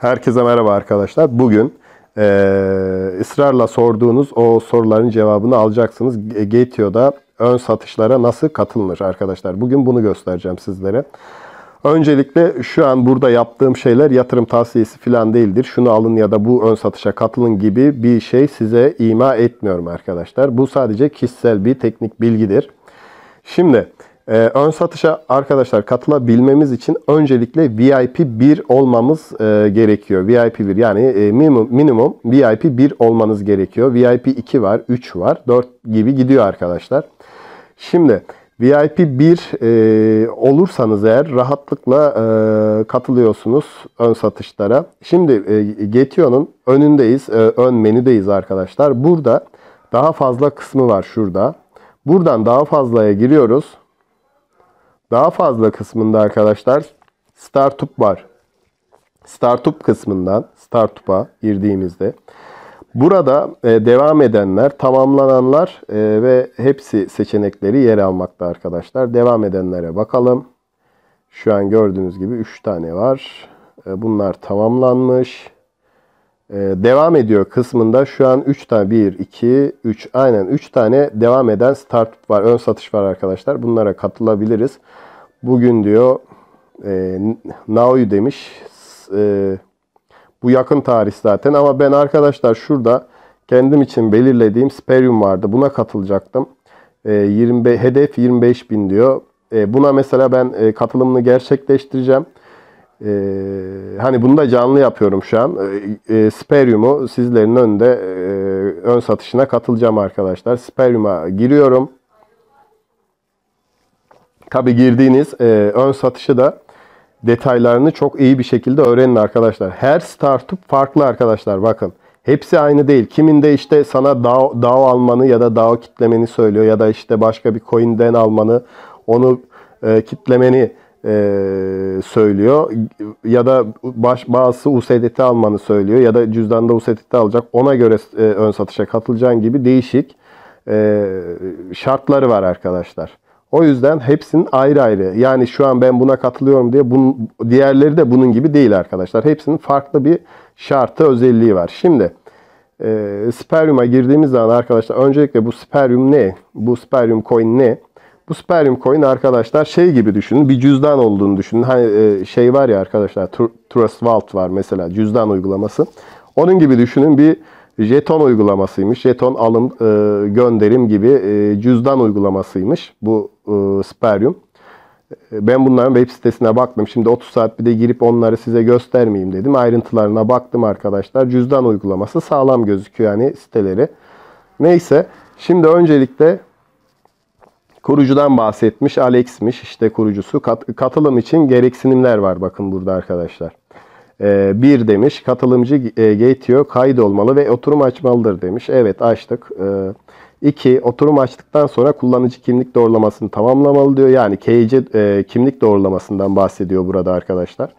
Herkese merhaba arkadaşlar. Bugün e, ısrarla sorduğunuz o soruların cevabını alacaksınız. Getio'da ön satışlara nasıl katılınır arkadaşlar? Bugün bunu göstereceğim sizlere. Öncelikle şu an burada yaptığım şeyler yatırım tavsiyesi falan değildir. Şunu alın ya da bu ön satışa katılın gibi bir şey size ima etmiyorum arkadaşlar. Bu sadece kişisel bir teknik bilgidir. Şimdi ee, ön satışa arkadaşlar katılabilmemiz için öncelikle VIP 1 olmamız e, gerekiyor. VIP 1 yani e, minimum, minimum VIP 1 olmanız gerekiyor. VIP 2 var, 3 var, 4 gibi gidiyor arkadaşlar. Şimdi VIP 1 e, olursanız eğer rahatlıkla e, katılıyorsunuz ön satışlara. Şimdi e, Getio'nun önündeyiz, e, ön menüdeyiz arkadaşlar. Burada daha fazla kısmı var şurada. Buradan daha fazlaya giriyoruz. Daha fazla kısmında arkadaşlar startup var. Startup kısmından startup'a girdiğimizde burada e, devam edenler, tamamlananlar e, ve hepsi seçenekleri yer almakta arkadaşlar. Devam edenlere bakalım. Şu an gördüğünüz gibi 3 tane var. E, bunlar tamamlanmış. Ee, devam ediyor kısmında şu an 3 tane 1 2 3 aynen 3 tane devam eden startup var. Ön satış var arkadaşlar. Bunlara katılabiliriz. Bugün diyor e, Naoyu demiş. E, bu yakın tarih zaten ama ben arkadaşlar şurada kendim için belirlediğim Sperium vardı. Buna katılacaktım. E, 25 hedef 25 bin diyor. E, buna mesela ben e, katılımını gerçekleştireceğim. E, hani bunu da canlı yapıyorum şu an. Ee, e, Sperium'u sizlerin önünde e, ön satışına katılacağım arkadaşlar. Sperium'a giriyorum. Tabi girdiğiniz e, ön satışı da detaylarını çok iyi bir şekilde öğrenin arkadaşlar. Her startup farklı arkadaşlar bakın. Hepsi aynı değil. Kiminde işte sana DAO, DAO almanı ya da DAO kitlemeni söylüyor ya da işte başka bir coin'den almanı, onu e, kitlemeni e, söylüyor ya da baş, bazısı USDT almanı söylüyor ya da cüzdanda USDT alacak ona göre e, ön satışa katılacağın gibi değişik e, şartları var arkadaşlar. O yüzden hepsinin ayrı ayrı. Yani şu an ben buna katılıyorum diye bunun, diğerleri de bunun gibi değil arkadaşlar. Hepsinin farklı bir şartı özelliği var. Şimdi e, Sperium'a girdiğimiz zaman arkadaşlar öncelikle bu Sperium ne? Bu Sperium coin ne? Bu Sperium Coin arkadaşlar şey gibi düşünün. Bir cüzdan olduğunu düşünün. Hani e, şey var ya arkadaşlar Trust Vault var mesela cüzdan uygulaması. Onun gibi düşünün bir jeton uygulamasıymış. Jeton alım e, gönderim gibi e, cüzdan uygulamasıymış bu Sperium. Ben bunların web sitesine baktım. Şimdi 30 saat bir de girip onları size göstermeyeyim dedim. Ayrıntılarına baktım arkadaşlar. Cüzdan uygulaması sağlam gözüküyor yani siteleri. Neyse şimdi öncelikle Kurucudan bahsetmiş. Alex'miş işte kurucusu. Kat, katılım için gereksinimler var bakın burada arkadaşlar. Ee, bir demiş katılımcı e, Gatio kaydolmalı ve oturum açmalıdır demiş. Evet açtık. Ee, iki oturum açtıktan sonra kullanıcı kimlik doğrulamasını tamamlamalı diyor. Yani KC e, kimlik doğrulamasından bahsediyor burada arkadaşlar.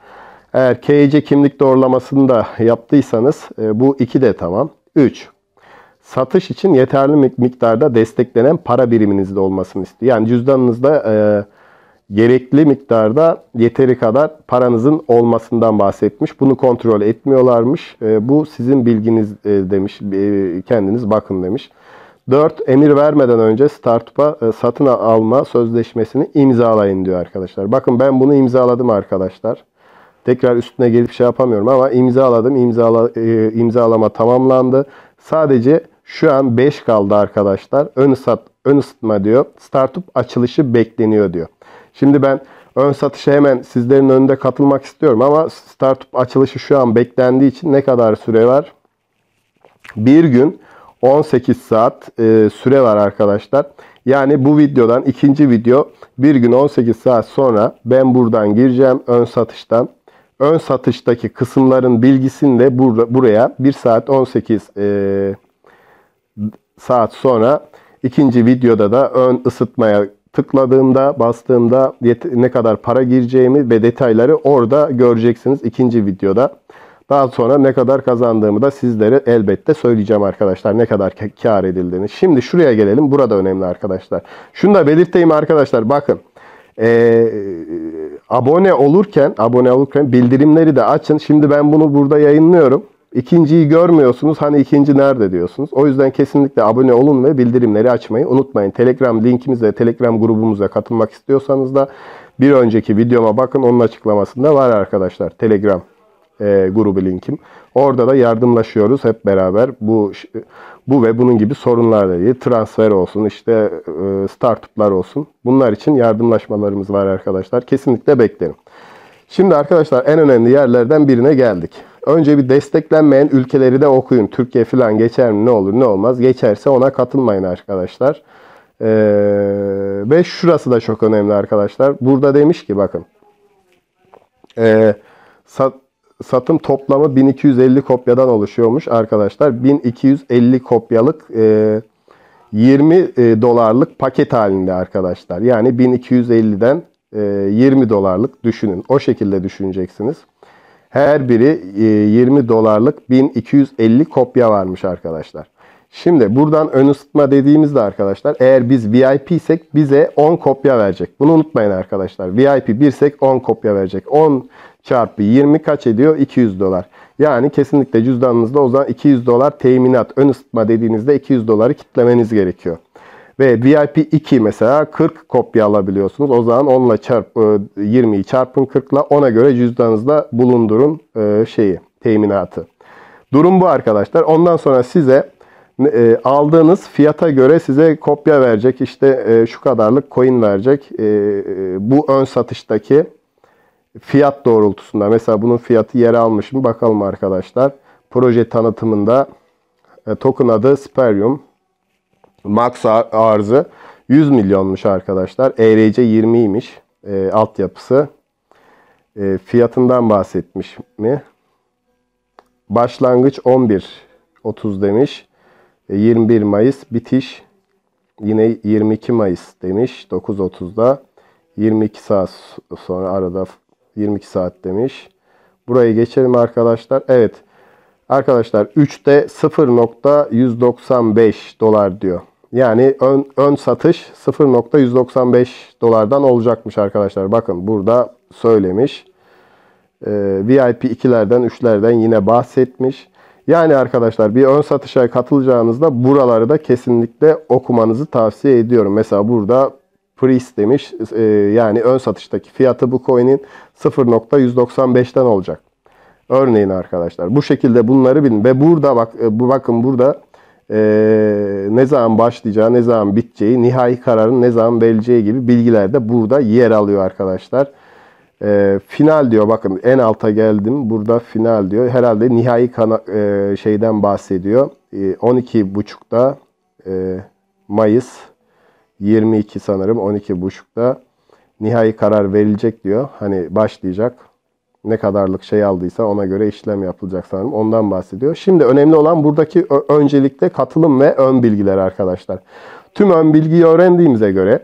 Eğer KC kimlik doğrulamasını da yaptıysanız e, bu iki de tamam. Üç satış için yeterli miktarda desteklenen para biriminizde olmasını istiyor. Yani cüzdanınızda e, gerekli miktarda yeteri kadar paranızın olmasından bahsetmiş. Bunu kontrol etmiyorlarmış. E, bu sizin bilginiz e, demiş. E, kendiniz bakın demiş. 4. Emir vermeden önce startup'a e, satın alma sözleşmesini imzalayın diyor arkadaşlar. Bakın ben bunu imzaladım arkadaşlar. Tekrar üstüne gelip şey yapamıyorum ama imzaladım. İmzala, e, imzalama tamamlandı. Sadece şu an 5 kaldı arkadaşlar. Ön, sat, ön ısıtma diyor. Startup açılışı bekleniyor diyor. Şimdi ben ön satışa hemen sizlerin önünde katılmak istiyorum ama startup açılışı şu an beklendiği için ne kadar süre var? Bir gün 18 saat e, süre var arkadaşlar. Yani bu videodan ikinci video bir gün 18 saat sonra ben buradan gireceğim ön satıştan. Ön satıştaki kısımların bilgisini de bur buraya 1 saat 18 e, saat sonra ikinci videoda da ön ısıtmaya tıkladığımda, bastığımda ne kadar para gireceğimi ve detayları orada göreceksiniz ikinci videoda. Daha sonra ne kadar kazandığımı da sizlere elbette söyleyeceğim arkadaşlar. Ne kadar kar edildiğini. Şimdi şuraya gelelim. Burada önemli arkadaşlar. Şunu da belirteyim arkadaşlar. Bakın. Ee, abone olurken abone olurken bildirimleri de açın. Şimdi ben bunu burada yayınlıyorum. İkinciyi görmüyorsunuz. Hani ikinci nerede diyorsunuz. O yüzden kesinlikle abone olun ve bildirimleri açmayı unutmayın. Telegram linkimize, Telegram grubumuza katılmak istiyorsanız da bir önceki videoma bakın. Onun açıklamasında var arkadaşlar. Telegram e, grubu linkim. Orada da yardımlaşıyoruz hep beraber. Bu bu ve bunun gibi sorunlarla ilgili transfer olsun, işte e, startuplar olsun. Bunlar için yardımlaşmalarımız var arkadaşlar. Kesinlikle beklerim. Şimdi arkadaşlar en önemli yerlerden birine geldik. Önce bir desteklenmeyen ülkeleri de okuyun. Türkiye falan geçer mi ne olur ne olmaz. Geçerse ona katılmayın arkadaşlar. Ee, ve şurası da çok önemli arkadaşlar. Burada demiş ki bakın. E, sat, satım toplamı 1250 kopyadan oluşuyormuş arkadaşlar. 1250 kopyalık e, 20 e, dolarlık paket halinde arkadaşlar. Yani 1250'den 20 ee, dolarlık düşünün. O şekilde düşüneceksiniz. Her biri 20 e, dolarlık 1250 kopya varmış arkadaşlar. Şimdi buradan ön ısıtma dediğimizde arkadaşlar eğer biz VIP isek bize 10 kopya verecek. Bunu unutmayın arkadaşlar. VIP birsek 10 kopya verecek. 10 çarpı 20 kaç ediyor? 200 dolar. Yani kesinlikle cüzdanınızda o zaman 200 dolar teminat. Ön ısıtma dediğinizde 200 doları kitlemeniz gerekiyor. Ve VIP 2 mesela 40 kopya alabiliyorsunuz. O zaman 10 çarp, 20'yi e, çarpın 40'la ona göre cüzdanınızda bulundurun e, şeyi, teminatı. Durum bu arkadaşlar. Ondan sonra size e, aldığınız fiyata göre size kopya verecek. İşte şu kadarlık coin verecek. bu ön satıştaki fiyat doğrultusunda. Mesela bunun fiyatı yere almış mı bakalım arkadaşlar. Proje tanıtımında token adı Sperium. Max ar arzı 100 milyonmuş arkadaşlar. ERC 20'ymiş e, altyapısı. E, fiyatından bahsetmiş mi? Başlangıç 11.30 demiş. E, 21 Mayıs bitiş yine 22 Mayıs demiş 9.30'da. 22 saat sonra arada 22 saat demiş. Burayı geçelim arkadaşlar. Evet. Arkadaşlar 3'te 0.195 dolar diyor. Yani ön, ön satış 0.195 dolardan olacakmış arkadaşlar. Bakın burada söylemiş. E, ee, VIP 2'lerden 3'lerden yine bahsetmiş. Yani arkadaşlar bir ön satışa katılacağınızda buraları da kesinlikle okumanızı tavsiye ediyorum. Mesela burada Priest demiş. E, yani ön satıştaki fiyatı bu coin'in 0.195'ten olacak. Örneğin arkadaşlar bu şekilde bunları bilin ve burada bak e, bu bakın burada e, ne zaman başlayacağı, ne zaman biteceği, nihai kararın ne zaman verileceği gibi bilgiler de burada yer alıyor arkadaşlar. E, final diyor bakın en alta geldim burada final diyor. Herhalde nihai kana, e, şeyden bahsediyor. E, ee, 12.30'da e, Mayıs 22 sanırım 12.30'da nihai karar verilecek diyor. Hani başlayacak ne kadarlık şey aldıysa ona göre işlem yapılacak sanırım. Ondan bahsediyor. Şimdi önemli olan buradaki öncelikle katılım ve ön bilgiler arkadaşlar. Tüm ön bilgiyi öğrendiğimize göre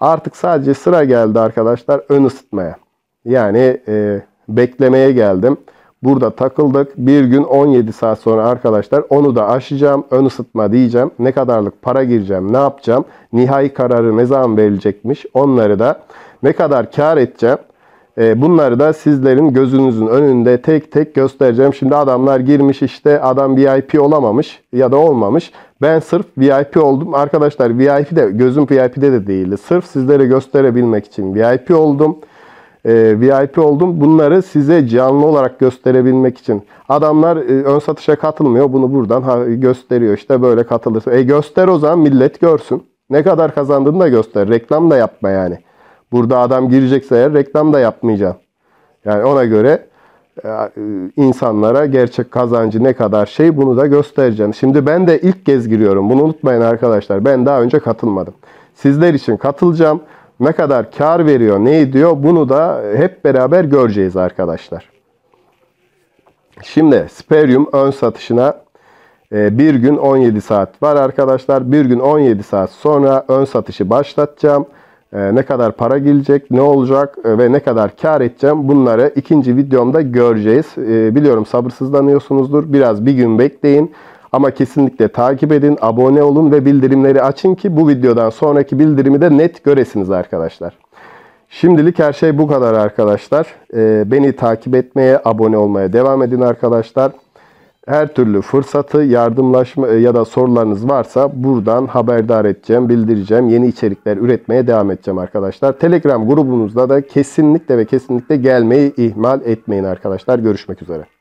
artık sadece sıra geldi arkadaşlar ön ısıtmaya. Yani e, beklemeye geldim. Burada takıldık. Bir gün 17 saat sonra arkadaşlar onu da aşacağım. Ön ısıtma diyeceğim. Ne kadarlık para gireceğim, ne yapacağım? Nihai kararı ne zaman verilecekmiş? Onları da ne kadar kar edeceğim? E, bunları da sizlerin gözünüzün önünde tek tek göstereceğim. Şimdi adamlar girmiş işte adam VIP olamamış ya da olmamış. Ben sırf VIP oldum. Arkadaşlar VIP de gözüm VIP'de de değildi. Sırf sizlere gösterebilmek için VIP oldum. E, VIP oldum. Bunları size canlı olarak gösterebilmek için. Adamlar e, ön satışa katılmıyor. Bunu buradan ha, gösteriyor. İşte böyle katılırsa. E göster o zaman millet görsün. Ne kadar kazandığını da göster. Reklam da yapma yani. Burada adam girecekse eğer reklam da yapmayacağım. Yani ona göre e, insanlara gerçek kazancı ne kadar şey bunu da göstereceğim. Şimdi ben de ilk kez giriyorum. Bunu unutmayın arkadaşlar. Ben daha önce katılmadım. Sizler için katılacağım. Ne kadar kar veriyor, ne ediyor bunu da hep beraber göreceğiz arkadaşlar. Şimdi Sperium ön satışına e, bir gün 17 saat var arkadaşlar. Bir gün 17 saat sonra ön satışı başlatacağım. Ee, ne kadar para gelecek, ne olacak e, ve ne kadar kar edeceğim bunları ikinci videomda göreceğiz. Ee, biliyorum sabırsızlanıyorsunuzdur. Biraz bir gün bekleyin. Ama kesinlikle takip edin, abone olun ve bildirimleri açın ki bu videodan sonraki bildirimi de net göresiniz arkadaşlar. Şimdilik her şey bu kadar arkadaşlar. Ee, beni takip etmeye, abone olmaya devam edin arkadaşlar. Her türlü fırsatı, yardımlaşma e, ya da sorularınız varsa buradan haberdar edeceğim, bildireceğim. Yeni içerikler üretmeye devam edeceğim arkadaşlar. Telegram grubumuzda da kesinlikle ve kesinlikle gelmeyi ihmal etmeyin arkadaşlar. Görüşmek üzere.